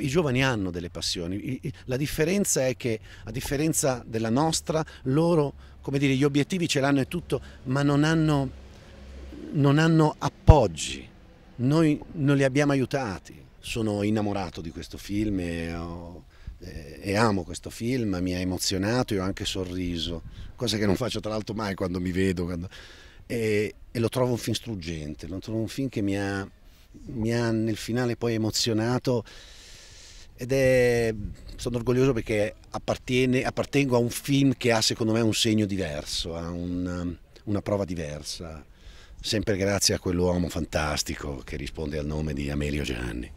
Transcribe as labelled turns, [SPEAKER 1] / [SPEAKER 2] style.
[SPEAKER 1] I giovani hanno delle passioni, la differenza è che a differenza della nostra loro come dire, gli obiettivi ce l'hanno e tutto ma non hanno, non hanno appoggi, noi non li abbiamo aiutati. Sono innamorato di questo film e, ho, eh, e, amo questo film, mi ha emozionato e ho anche sorriso, cosa che non faccio tra l'altro mai quando mi vedo. Quando... E, e lo trovo un film struggente, lo trovo un film che mi ha, mi ha nel finale poi emozionato ed è, sono orgoglioso perché appartengo a un film che ha secondo me un segno diverso, ha un, um, una prova diversa, sempre grazie a quell'uomo fantastico che risponde al nome di Amelio Gianni.